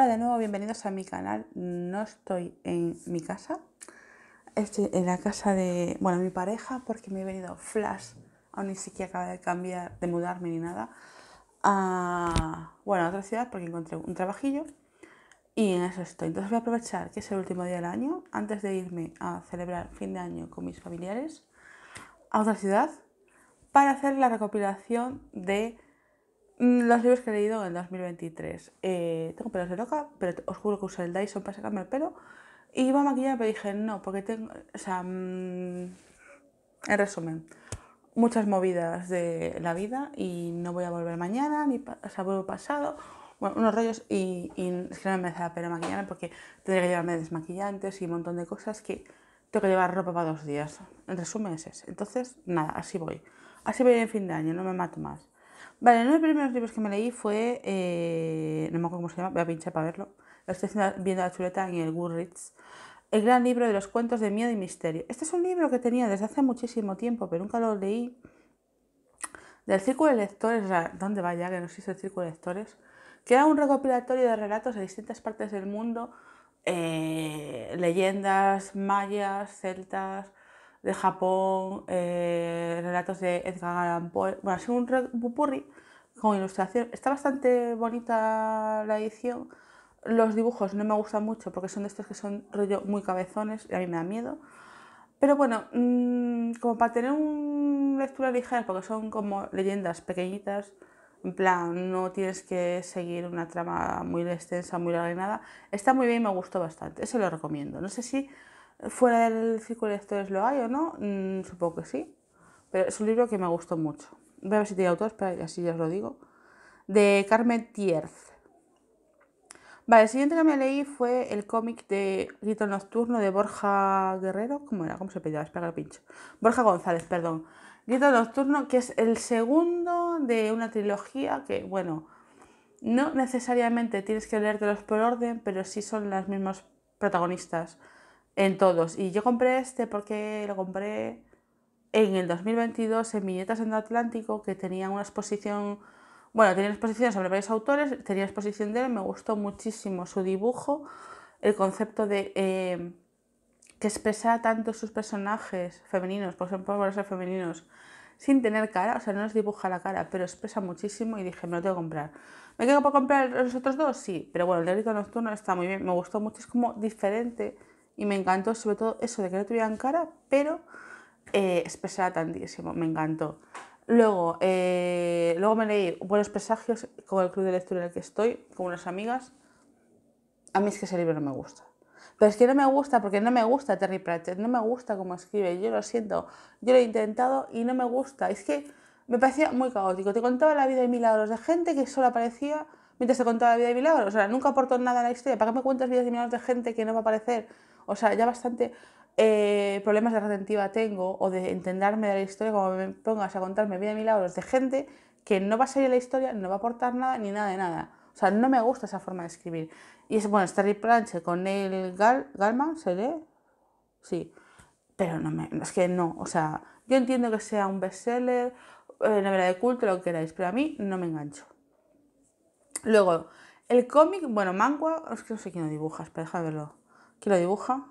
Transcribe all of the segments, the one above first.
Hola de nuevo, bienvenidos a mi canal. No estoy en mi casa, estoy en la casa de, bueno, mi pareja, porque me he venido flash, aún ni siquiera acaba de cambiar, de mudarme ni nada, a, bueno, a otra ciudad porque encontré un trabajillo y en eso estoy. Entonces voy a aprovechar que es el último día del año, antes de irme a celebrar fin de año con mis familiares, a otra ciudad, para hacer la recopilación de Mm, los libros que he leído en 2023. Eh, tengo pelos de loca, pero os juro que usé el Dyson para sacarme el pelo. Y iba a maquillar, pero dije, no, porque tengo. O sea. Mm, en resumen, muchas movidas de la vida y no voy a volver mañana, ni o sea, vuelvo pasado. Bueno, unos rollos y, y es que no me merece la pena maquillarme porque tendría que llevarme desmaquillantes y un montón de cosas que tengo que llevar ropa para dos días. En resumen es ese. Entonces, nada, así voy. Así voy en fin de año, no me mato más. Vale, uno de los primeros libros que me leí fue, eh, no me acuerdo cómo se llama, voy a pinchar para verlo. Lo estoy viendo la chuleta en el Goodreads. El gran libro de los cuentos de miedo y misterio. Este es un libro que tenía desde hace muchísimo tiempo, pero nunca lo leí. Del Círculo de Lectores, ¿dónde vaya? Que no existe el Círculo de Lectores. Que era un recopilatorio de relatos de distintas partes del mundo, eh, leyendas mayas, celtas, de Japón, eh, relatos de Edgar Allan Poe, bueno, es un bupurri con ilustración. Está bastante bonita la edición. Los dibujos no me gustan mucho porque son de estos que son rollo muy cabezones y a mí me da miedo. Pero bueno, mm, como para tener una lectura ligera, porque son como leyendas pequeñitas, en plan, no tienes que seguir una trama muy extensa, muy larga y nada. Está muy bien y me gustó bastante. Eso lo recomiendo. No sé si fuera del círculo de lectores lo hay o no, mm, supongo que sí. Pero es un libro que me gustó mucho. Voy a ver si tiene autores espera, así ya os lo digo. De Carmen Tierz. Vale, el siguiente que me leí fue el cómic de Grito Nocturno de Borja Guerrero. ¿Cómo era? ¿Cómo se pedía? Espera pincho. Borja González, perdón. Grito Nocturno, que es el segundo de una trilogía que, bueno, no necesariamente tienes que leértelos por orden, pero sí son los mismos protagonistas en todos. Y yo compré este porque lo compré en el 2022 en Viñetas en el Atlántico, que tenía una exposición, bueno, tenía una exposición sobre varios autores, tenía exposición de él, me gustó muchísimo su dibujo, el concepto de em, que expresa tanto sus personajes femeninos, por ejemplo, por ser femeninos, sin tener cara, o sea, no les dibuja la cara, pero expresa muchísimo y dije, me lo tengo que comprar. ¿Me quedo por comprar los otros dos? Sí, pero bueno, el de Nocturno está muy bien, me gustó mucho, es como diferente y me encantó sobre todo eso de que no tuvieran cara, pero eh, tantísimo, me encantó. Luego, eh, luego me leí Buenos Presagios con el club de lectura en el que estoy, con unas amigas. A mí es que ese libro no me gusta. Pero es que no me gusta porque no me gusta Terry Pratchett, no me gusta cómo escribe, yo lo siento, yo lo he intentado y no me gusta. Es que me parecía muy caótico. Te contaba la vida y milagros de gente que solo aparecía mientras te contaba la vida de milagros. O sea, nunca aportó nada a la historia. ¿Para qué me cuentas vidas de milagros de gente que no va a aparecer? O sea, ya bastante eh, problemas de retentiva tengo o de entenderme de la historia, como me pongas a contarme vida de milagros de gente que no va a salir la historia, no va a aportar nada ni nada de nada. O sea, no me gusta esa forma de escribir. Y es bueno, Starry Planche con Neil Gal Galman, ¿se lee? Sí. Pero no es que no, o sea, yo entiendo que sea un bestseller, eh, novela de culto, lo que queráis, pero a mí no me engancho. Luego, el cómic, bueno, manga, es que no sé quién lo dibuja, espera, déjame verlo. ¿Quién lo dibuja?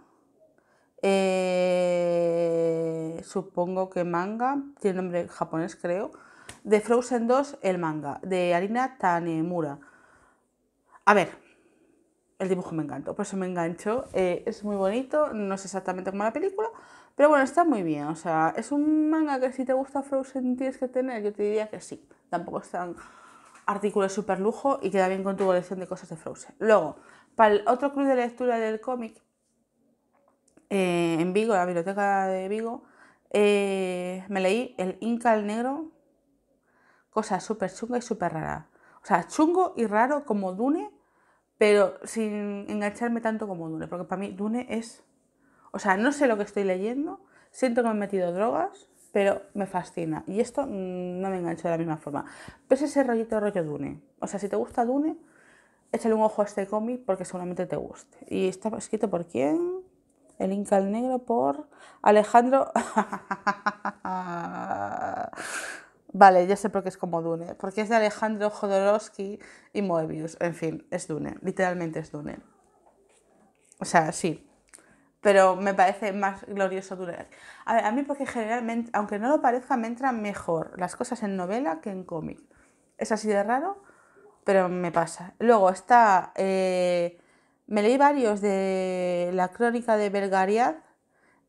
Eh, supongo que manga, tiene nombre japonés creo. De Frozen 2, el manga, de Arina Tanemura. A ver, el dibujo me encantó, por eso me enganchó. Eh, es muy bonito, no sé exactamente como la película, pero bueno, está muy bien. O sea, es un manga que si te gusta Frozen tienes que tener, yo te diría que sí. Tampoco es tan artículo super lujo y queda bien con tu colección de cosas de Frozen. Luego, para el otro club de lectura del cómic, eh, en Vigo, la biblioteca de Vigo, eh, me leí el Inca al Negro, cosa súper chunga y súper rara. O sea, chungo y raro como Dune, pero sin engancharme tanto como Dune, porque para mí Dune es... O sea, no sé lo que estoy leyendo, siento que me he metido drogas, pero me fascina. Y esto mm, no me engancho de la misma forma. Pero es ese rollito rollo Dune. O sea, si te gusta Dune, échale un ojo a este cómic porque seguramente te guste. ¿Y está escrito por quién? El Inca el Negro por Alejandro. vale, ya sé por qué es como Dune. Porque es de Alejandro Jodorowsky y Moebius. En fin, es Dune. Literalmente es Dune. O sea, sí, pero me parece más glorioso Turek. A a mí porque generalmente, aunque no lo parezca, me entran mejor las cosas en novela que en cómic. Es así de raro, pero me pasa. Luego está, eh, me leí varios de la crónica de Belgariad.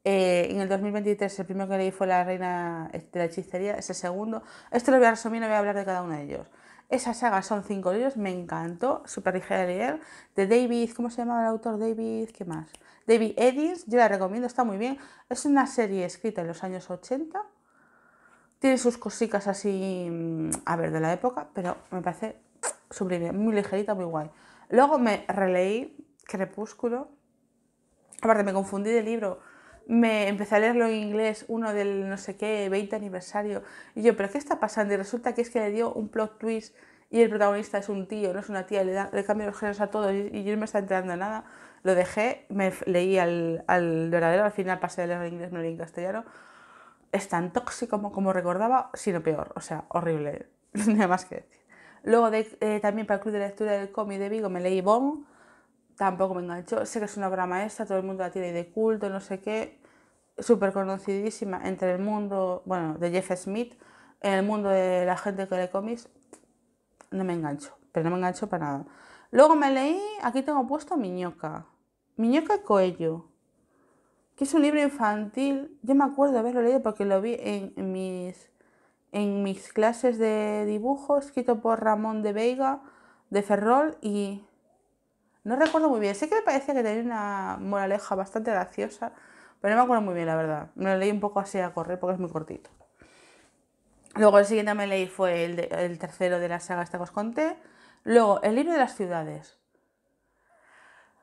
Eh, en el 2023 el primero que leí fue La Reina de este, la Hechicería, ese segundo. Esto lo voy a resumir, no voy a hablar de cada uno de ellos. Esa saga son cinco libros, me encantó, súper ligera de leer. De David, ¿cómo se llamaba el autor? David, ¿qué más? David Eddings, yo la recomiendo, está muy bien. Es una serie escrita en los años 80. Tiene sus cositas así, mm, a ver, de la época, pero me parece sublime, muy ligerita, muy guay. Luego me releí Crepúsculo. Aparte, me confundí del libro me empecé a leerlo en inglés, uno del no sé qué, 20 aniversario, y yo, pero ¿qué está pasando? Y resulta que es que le dio un plot twist y el protagonista es un tío, no es una tía, le, da, cambia los géneros a todos y, yo no me estaba enterando de nada. Lo dejé, me leí al, al verdadero, al final pasé a leerlo en inglés, no leí en castellano. Es tan tóxico como, recordaba, sino peor, o sea, horrible, nada más que decir. Luego de, eh, también para el Club de Lectura del Cómic de Vigo me leí Bon, tampoco me enganchó. Sé que es una obra maestra, todo el mundo la tiene de culto, no sé qué, súper conocidísima entre el mundo, bueno, de Jeff Smith, en el mundo de la gente que le cómics, no me engancho, pero no me engancho para nada. Luego me leí, aquí tengo puesto Miñoca, Miñoca y Coello, que es un libro infantil, yo me acuerdo haberlo leído porque lo vi en, mis, en mis clases de dibujo, escrito por Ramón de Veiga, de Ferrol, y no recuerdo muy bien, sé que me parecía que tenía una moraleja bastante graciosa, pero no me acuerdo muy bien, la verdad. Me lo leí un poco así a correr porque es muy cortito. Luego el siguiente que me leí fue el, el tercero de la saga esta que os conté. Luego, el libro de las ciudades.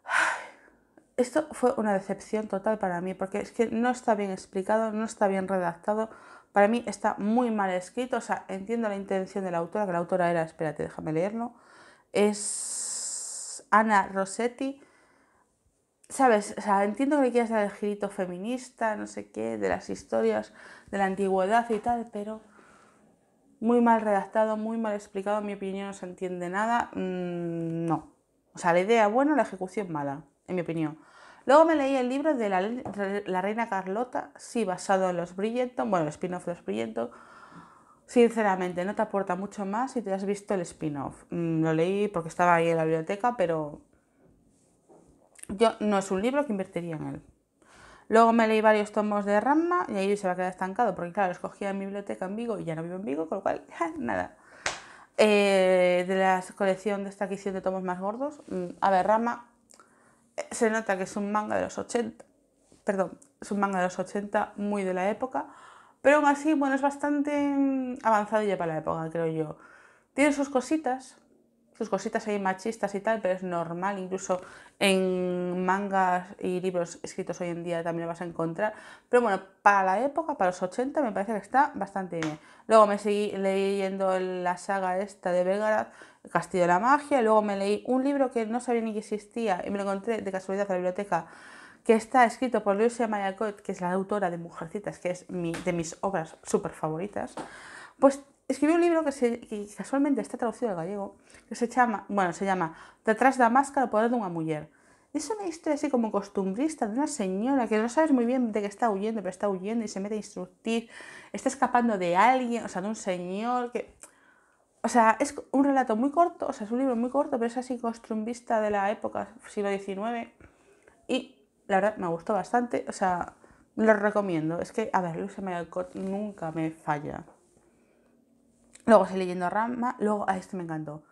Esto fue una decepción total para mí, porque es que no está bien explicado, no está bien redactado. Para mí está muy mal escrito, o sea, entiendo la intención de la autora, que la autora era, espérate, déjame leerlo. Es Ana Rossetti. ¿Sabes? O sea, entiendo que le quieras dar el girito feminista, no sé qué, de las historias, de la antigüedad y tal, pero muy mal redactado, muy mal explicado, en mi opinión no se entiende nada. Mm, no. O sea, la idea buena, la ejecución mala, en mi opinión. Luego me leí el libro de la, reina Carlota, sí, basado en los Brillenton, bueno, el spin-off de los Brillenton, Sinceramente, no te aporta mucho más si te has visto el spin-off. Mm, lo leí porque estaba ahí en la biblioteca, pero yo no es un libro que invertiría en él. Luego me leí varios tomos de Rama, y ahí se va a quedar estancado, porque claro, los cogía en mi biblioteca en Vigo y ya no vivo en Vigo, con lo cual, nada. Eh, de la colección de esta que de tomos más gordos, mm, a ver, Rama, eh, se nota que es un manga de los 80, perdón, es un manga de los 80 muy de la época, pero aún así, bueno, es bastante mm, avanzado ya para la época, creo yo. Tiene sus cositas, sus cositas ahí machistas y tal, pero es normal, incluso en mangas y libros escritos hoy en día también lo vas a encontrar. Pero bueno, para la época, para los 80, me parece que está bastante bien. Luego me seguí leyendo la saga esta de Belgarath, Castillo de la Magia, luego me leí un libro que no sabía ni que existía y me lo encontré de casualidad en la biblioteca que está escrito por Lucia Mayacot, que es la autora de Mujercitas, que es mi, de mis obras súper favoritas, pues escribió un libro que, se, casualmente está traducido al gallego, que se llama, bueno, se llama Detrás de la máscara, el poder de una mujer. Es una historia así como costumbrista de una señora que no sabes muy bien de qué está huyendo, pero está huyendo y se mete a instructir, está escapando de alguien, o sea, de un señor que... O sea, es un relato muy corto, o sea, es un libro muy corto, pero es así costumbrista de la época, siglo XIX. Y la verdad me gustó bastante, o sea, lo recomiendo. Es que, a ver, Luisa Melcott nunca me falla. Luego estoy leyendo a Rama, luego a este me encantó.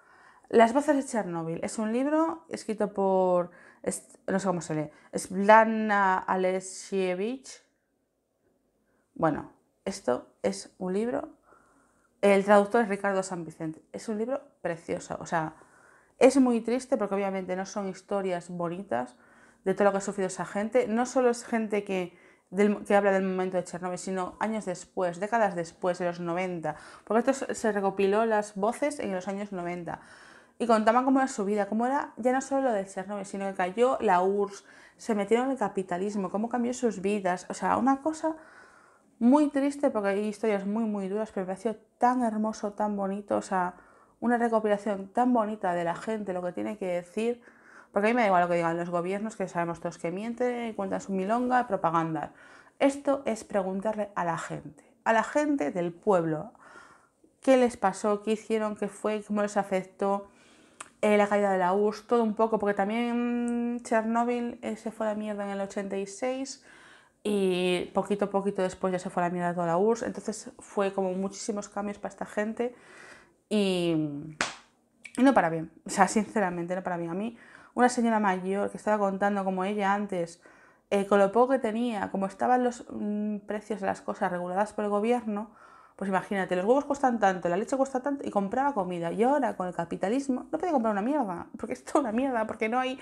Las voces de Chernobyl. es un libro escrito por, no sé cómo se lee, Svlana Alexievich. Bueno, esto es un libro, el traductor es Ricardo San Vicente, es un libro precioso, o sea, es muy triste porque obviamente no son historias bonitas, de todo lo que ha sufrido esa gente. No solo es gente que, que habla del momento de Chernobyl, sino años después, décadas después, en los 90, porque esto se recopiló las voces en los años 90 y contaban cómo era su vida, cómo era ya no solo lo de Chernobyl, sino que cayó la URSS, se metieron en el capitalismo, cómo cambió sus vidas, o sea, una cosa muy triste porque hay historias muy, muy duras, pero me pareció tan hermoso, tan bonito, o sea, una recopilación tan bonita de la gente, lo que tiene que decir. Porque a mí me da igual lo que digan los gobiernos, que sabemos todos que mienten, cuentan su milonga, propaganda. Esto es preguntarle a la gente, a la gente del pueblo, qué les pasó, qué hicieron, qué fue, cómo les afectó eh, la caída de la URSS, todo un poco, porque también Chernóbil eh, se fue la mierda en el 86 y poquito a poquito después ya se fue la mierda toda la URSS, entonces fue como muchísimos cambios para esta gente y, y no para bien, o sea, sinceramente no para bien a mí una señora mayor que estaba contando como ella antes, eh, con lo poco que tenía, como estaban los mm, precios de las cosas reguladas por el gobierno, pues imagínate, los huevos cuestan tanto, la leche cuesta tanto y compraba comida. Y ahora con el capitalismo no puede comprar una mierda, porque es toda una mierda, porque no hay,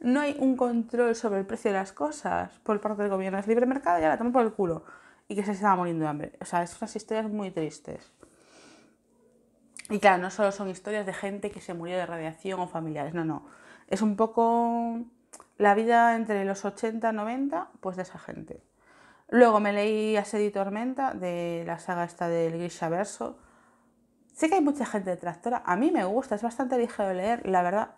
no hay un control sobre el precio de las cosas por parte del gobierno. Es libre mercado y ahora toma por el culo. Y que se estaba muriendo de hambre. O sea, es unas historias muy tristes. Y claro, no solo son historias de gente que se murió de radiación o familiares, no, no. Es un poco la vida entre los 80 y 90, pues de esa gente. Luego me leí a y Tormenta, de la saga esta del Grisha Verso. Sé que hay mucha gente detractora, a mí me gusta, es bastante ligero leer, la verdad.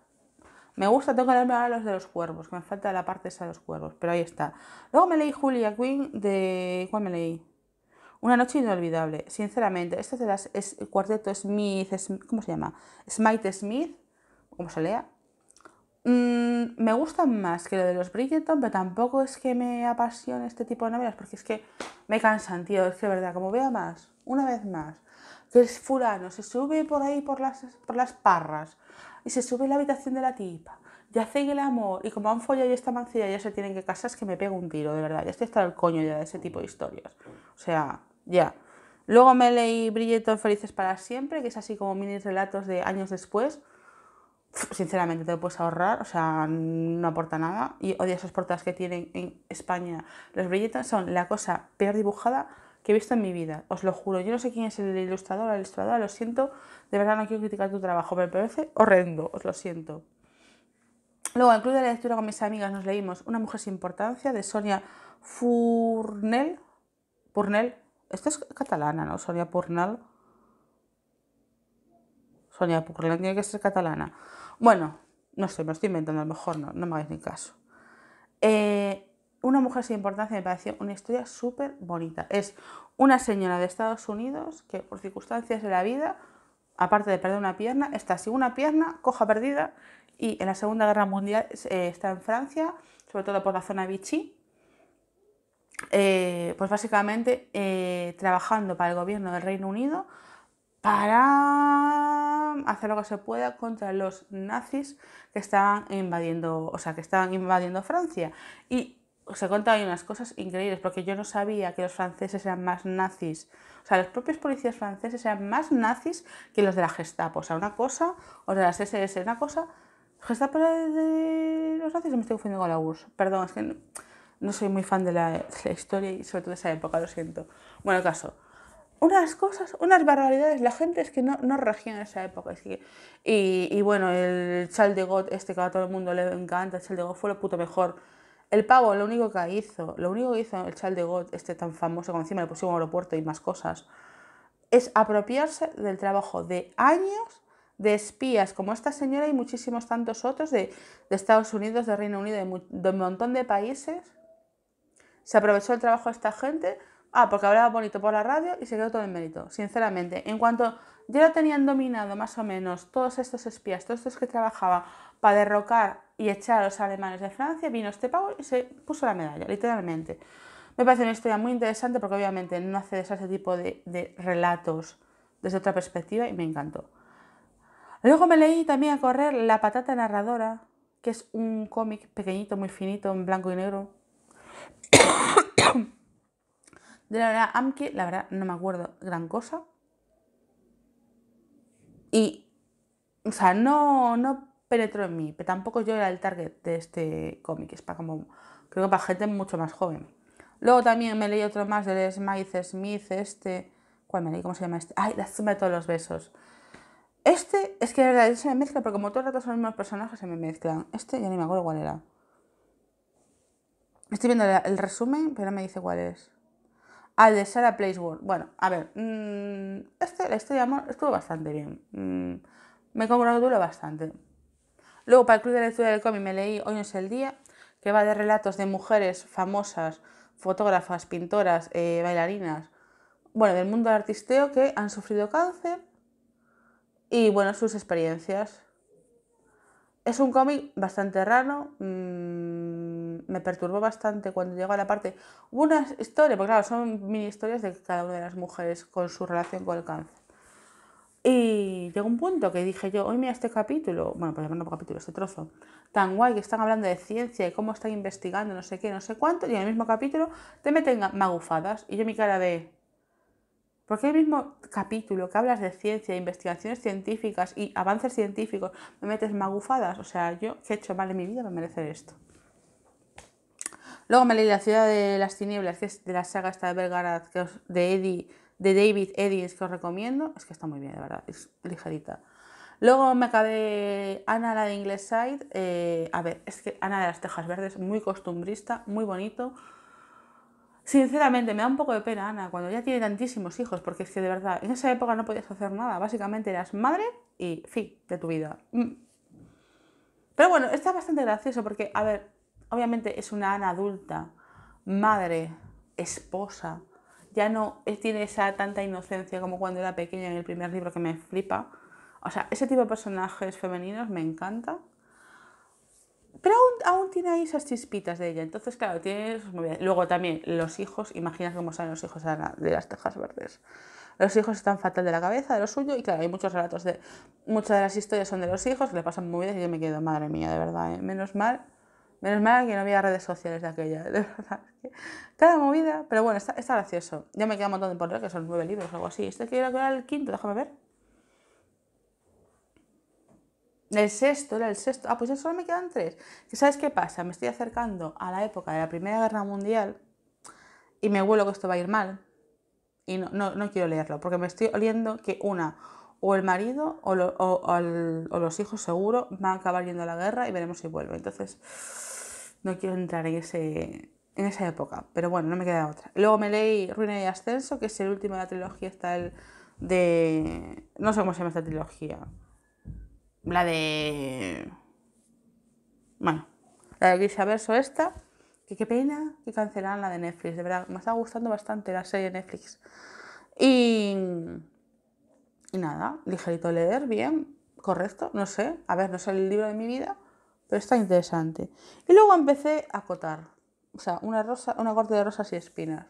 Me gusta, tengo que leerme ahora los de los cuervos, que me falta la parte esa de los cuervos, pero ahí está. Luego me leí Julia Quinn de... ¿Cuál me leí? Una noche inolvidable, sinceramente. Este es el cuarteto Smith, es, ¿cómo se llama? Smite Smith, como se lea? Mm, me gustan más que lo de los Bridgerton, pero tampoco es que me apasione este tipo de novelas, porque es que me cansan, tío. Es que, verdad, como vea más, una vez más, que es furano se sube por ahí por las, por las parras y se sube a la habitación de la tipa y hacen el amor y como han follado y esta mancilla ya se tienen que casar, es que me pega un tiro, de verdad. Ya estoy hasta el coño ya de ese tipo de historias. O sea, ya. Luego me leí Brillitos Felices para Siempre, que es así como mini relatos de años después. Sinceramente, te lo puedes ahorrar, o sea, no aporta nada. Y odio esas portadas que tienen en España. Los brillitos son la cosa peor dibujada que he visto en mi vida, os lo juro. Yo no sé quién es el ilustrador o la ilustradora, lo siento. De verdad, no quiero criticar tu trabajo, pero me parece horrendo, os lo siento. Luego, en Club de la Lectura con mis amigas nos leímos Una mujer sin importancia de Sonia Furnel, esta es catalana, ¿no? Sonia Purnal? Sonia Purnal tiene que ser catalana. Bueno, no sé, me estoy inventando, a lo mejor no, no me hagáis ni caso. Eh, una mujer sin importancia me pareció una historia súper bonita. Es una señora de Estados Unidos que por circunstancias de la vida, aparte de perder una pierna, está sin una pierna, coja perdida, y en la Segunda Guerra Mundial eh, está en Francia, sobre todo por la zona Vichy, eh, pues básicamente eh, trabajando para el gobierno del Reino Unido para hacer lo que se pueda contra los nazis que estaban invadiendo, o sea, que estaban invadiendo Francia. Y se contan unas cosas increíbles, porque yo no sabía que los franceses eran más nazis. O sea, los propios policías franceses eran más nazis que los de la Gestapo. O sea, una cosa, o sea, las SS, una cosa. Gestapo de los nazis, me estoy confundiendo con la URSS. Perdón, es que no soy muy fan de la, historia y sobre todo de esa época, lo siento. Bueno, caso. Unas cosas, unas barbaridades. La gente es que no, no regía en esa época. y, bueno, el Charles de God, este que a todo el mundo le encanta, el de fue lo puto mejor. El pavo, lo único que hizo, lo único que hizo el Charles de God, este tan famoso, que encima le pusieron un aeropuerto y más cosas, es apropiarse del trabajo de años de espías como esta señora y muchísimos tantos otros de, Estados Unidos, de Reino Unido, de, un montón de países se aprovechó el trabajo de esta gente, ah, porque hablaba bonito por la radio y se quedó todo en mérito, sinceramente. En cuanto ya lo tenían dominado más o menos todos estos espías, todos estos que trabajaban para derrocar y echar a los alemanes de Francia, vino este pavo y se puso la medalla, literalmente. Me parece una historia muy interesante porque obviamente no hace ese tipo de, de relatos desde otra perspectiva y me encantó. Luego me leí también a correr La patata narradora, que es un cómic pequeñito, muy finito, en blanco y negro. De la verdad, Amke, la verdad, no me acuerdo gran cosa. Y, o sea, no, no penetró en mí, pero tampoco yo era el target de este cómic, es para como, creo que para gente mucho más joven. Luego también me leí otro más del Smith Smith, este, ¿cuál me leí? ¿Cómo se llama este? Ay, la suma de todos los besos. Este, es que la verdad se me mezcla, pero como todos el rato son los mismos personajes, se me mezclan. Este ya ni me acuerdo cuál era. Estoy viendo el resumen, pero no me dice cuál es al de Sarah Place World. Bueno, a ver, mm, este, la historia de amor estuvo bastante bien. Mm, me congratulo bastante. Luego, para el Club de Lectura del Cómic, me leí Hoy es el día, que va de relatos de mujeres famosas, fotógrafas, pintoras, eh, bailarinas, bueno, del mundo del artisteo que han sufrido cáncer y, bueno, sus experiencias es un cómic bastante raro, mm, me perturbó bastante cuando llegó a la parte, hubo una historia, porque claro, son mini historias de cada una de las mujeres con su relación con el cáncer. Y llegó un punto que dije yo, hoy mira este capítulo, bueno, pues no capítulo, este trozo, tan guay que están hablando de ciencia y cómo están investigando, no sé qué, no sé cuánto, y en el mismo capítulo te meten magufadas. Y yo mi cara de, qué el mismo capítulo que hablas de ciencia, investigaciones científicas y avances científicos, me metes magufadas. O sea, yo, que he hecho mal en mi vida para merecer esto? Luego me leí La ciudad de las tinieblas, que es de la saga esta de Belgarad, que de, Eddie, de David Eddings, que os recomiendo. Es que está muy bien, de verdad, es ligerita. Luego me acabé Ana la de Ingleside. Side. Eh, a ver, es que Ana de las Tejas Verdes, muy costumbrista, muy bonito. Sinceramente, me da un poco de pena, Ana, cuando ya tiene tantísimos hijos, porque es que de verdad, en esa época no podías hacer nada. Básicamente eras madre y fin de tu vida. Mm. Pero bueno, está bastante gracioso porque, a ver, obviamente es una Ana adulta, madre, esposa. Ya no tiene esa tanta inocencia como cuando era pequeña en el primer libro que me flipa. O sea, ese tipo de personajes femeninos me encanta aún tiene ahí esas chispitas de ella. Entonces, claro, tiene sus movidas. Luego también los hijos, imagina cómo salen los hijos de las tejas verdes. Los hijos están fatal de la cabeza, de lo suyo, y claro, hay muchos relatos de... Muchas de las historias son de los hijos, que le pasan muy y yo me quedo, madre mía, de verdad, ¿eh? menos mal Menos mal que no había redes sociales de aquella, de verdad. Cada movida, pero bueno, está, gracioso. Ya me queda un montón de por que son nueve libros o algo así. Este quiero que era el quinto, déjame ver. El sexto, era el sexto. Ah, pues ya solo me quedan tres. ¿Sabes qué pasa? Me estoy acercando a la época de la Primera Guerra Mundial y me vuelo que esto va a ir mal. Y no, no, quiero leerlo, porque me estoy oliendo que una, o el marido o, los hijos seguro van a acabar yendo a la guerra y veremos si vuelve. Entonces, no quiero entrar en, ese, en esa época, pero bueno, no me queda otra. Luego me leí Ruina y Ascenso, que es el último de la trilogía, está el de... No sé cómo se llama esta trilogía la de... Bueno, la de Grisha esta, que qué pena que cancelan la de Netflix, de verdad, me está gustando bastante la serie de Netflix. Y, y nada, ligerito leer, bien, correcto, no sé, a ver, no es el libro de mi vida, pero está interesante. Y luego empecé a cotar, o sea, una, rosa, una corte de rosas y espinas.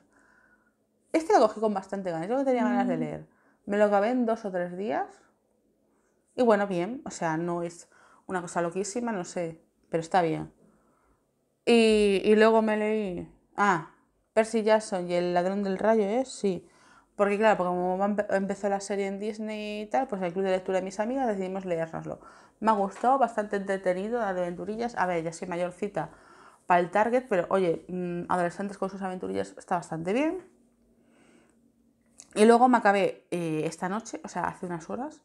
Este lo cogí con bastante ganas, yo que tenía ganas de mm. leer. Me lo acabé en dos o tres días, y bueno, bien, o sea, no es una cosa loquísima, no sé, pero está bien. Y, luego me leí, ah, Percy Jackson y el ladrón del rayo, ¿eh? Sí. Porque claro, porque como empezó la serie en Disney y tal, pues el club de lectura de mis amigas decidimos leérnoslo. Me ha gustado, bastante entretenido, de aventurillas. A ver, ya soy mayorcita para el target, pero oye, mm, adolescentes con sus aventurillas está bastante bien. Y luego me acabé eh, esta noche, o sea, hace unas horas,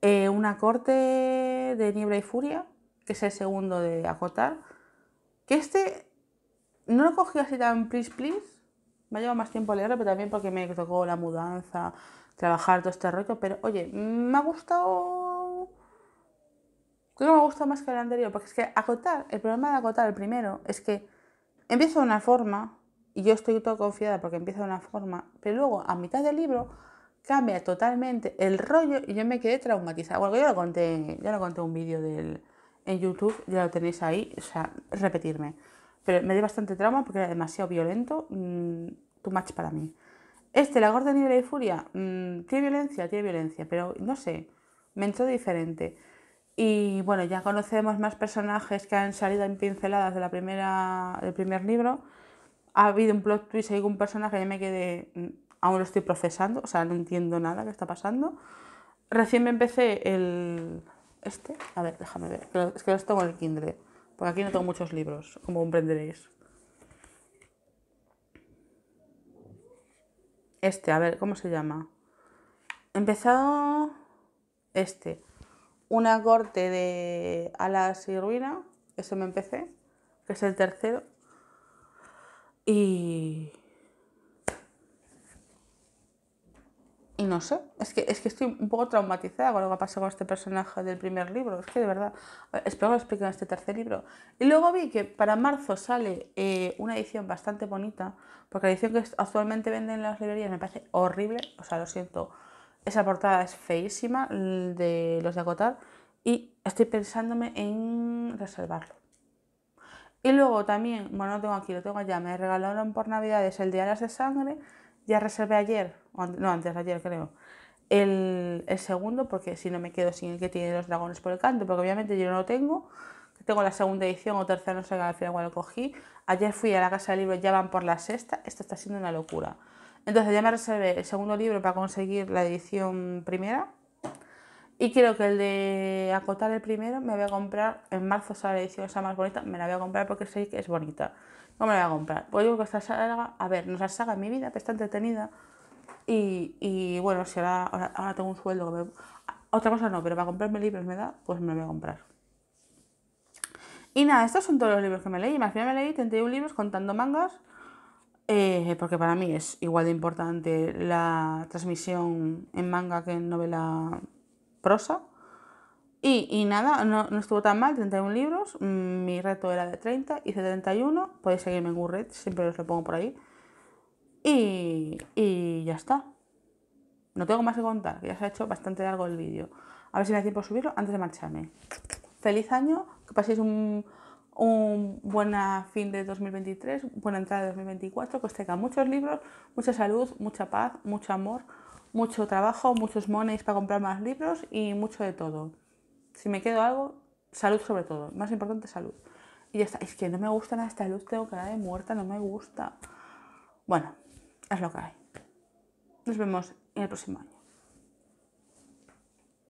eh, una corte de Niebla y Furia, que es el segundo de Acotar. Que este no lo cogí así tan please please. Me ha llevado más tiempo leerlo, pero también porque me tocó la mudanza, trabajar todo este rollo. Pero oye, me ha gustado. Creo que me ha gustado más que el anterior, porque es que acotar, el problema de acotar el primero es que empieza de una forma, y yo estoy todo confiada porque empieza de una forma, pero luego a mitad del libro cambia totalmente el rollo y yo me quedé traumatizada. Bueno, yo lo conté, ya lo conté un vídeo del, en YouTube, ya lo tenéis ahí, o sea, repetirme. Pero me dio bastante trauma porque era demasiado violento, mm, too much para mí. Este, la gorda nivel y furia, mm, tiene violencia, tiene violencia, pero no sé, me entró diferente. Y bueno, ya conocemos más personajes que han salido en pinceladas de la primera, del primer libro. Ha habido un plot twist, hay un personaje que me quedé mm, aún lo estoy procesando, o sea, no entiendo nada que está pasando. Recién me empecé el... este, a ver, déjame ver, es que los tengo en el Kindle, porque aquí no tengo muchos libros, como comprenderéis. Este, a ver, ¿cómo se llama? Empezado este, una corte de alas y ruina, ese me empecé, que es el tercero. Y Y no sé, es que, es que estoy un poco traumatizada con lo que ha pasado con este personaje del primer libro. Es que de verdad, espero que lo expliquen en este tercer libro. Y luego vi que para marzo sale eh, una edición bastante bonita, porque la edición que actualmente venden en las librerías me parece horrible. O sea, lo siento, esa portada es feísima de los de agotar, Y estoy pensándome en reservarlo. Y luego también, bueno, no tengo aquí, lo tengo ya, me regalaron por Navidades el de Alas de Sangre. Ya reservé ayer no, antes ayer creo. El, segundo, porque si no me quedo sin el que tiene los dragones por el canto, porque obviamente yo no lo tengo. Tengo la segunda edición o tercera, no sé al final cuando lo cogí. Ayer fui a la casa de libro, ya van por la sexta. Esto está siendo una locura. Entonces ya me reservé el segundo libro para conseguir la edición primera. Y quiero que el de acotar el primero me voy a comprar. En marzo sale la edición esa más bonita. Me la voy a comprar porque sé que es bonita. No me la voy a comprar. Pues digo que esta saga, a ver, no es la saga en mi vida, pero está entretenida. Y, bueno, si ahora, tengo un sueldo Otra cosa no, pero para comprarme libros me da, pues me lo voy a comprar. Y nada, estos son todos los libros que me leí. más final me leí 31 libros contando mangas, eh, porque para mí es igual de importante la transmisión en manga que en novela prosa. Y, nada, no, estuvo tan mal, 31 libros, mm, mi reto era de 30, hice 31, podéis seguirme en red siempre os lo pongo por ahí. Y, ya está. No tengo más que contar, que ya se ha hecho bastante largo el vídeo. A ver si me da tiempo a subirlo antes de marcharme. Feliz año, que paséis un, un buen fin de 2023, buena entrada de 2024, que os tenga muchos libros, mucha salud, mucha paz, mucho amor, mucho trabajo, muchos monies para comprar más libros y mucho de todo. Si me quedo algo, salud sobre todo, más importante salud. Y ya está, es que no me gusta nada esta luz, tengo cara de muerta, no me gusta. Bueno, es lo que hay. Nos vemos en el próximo año.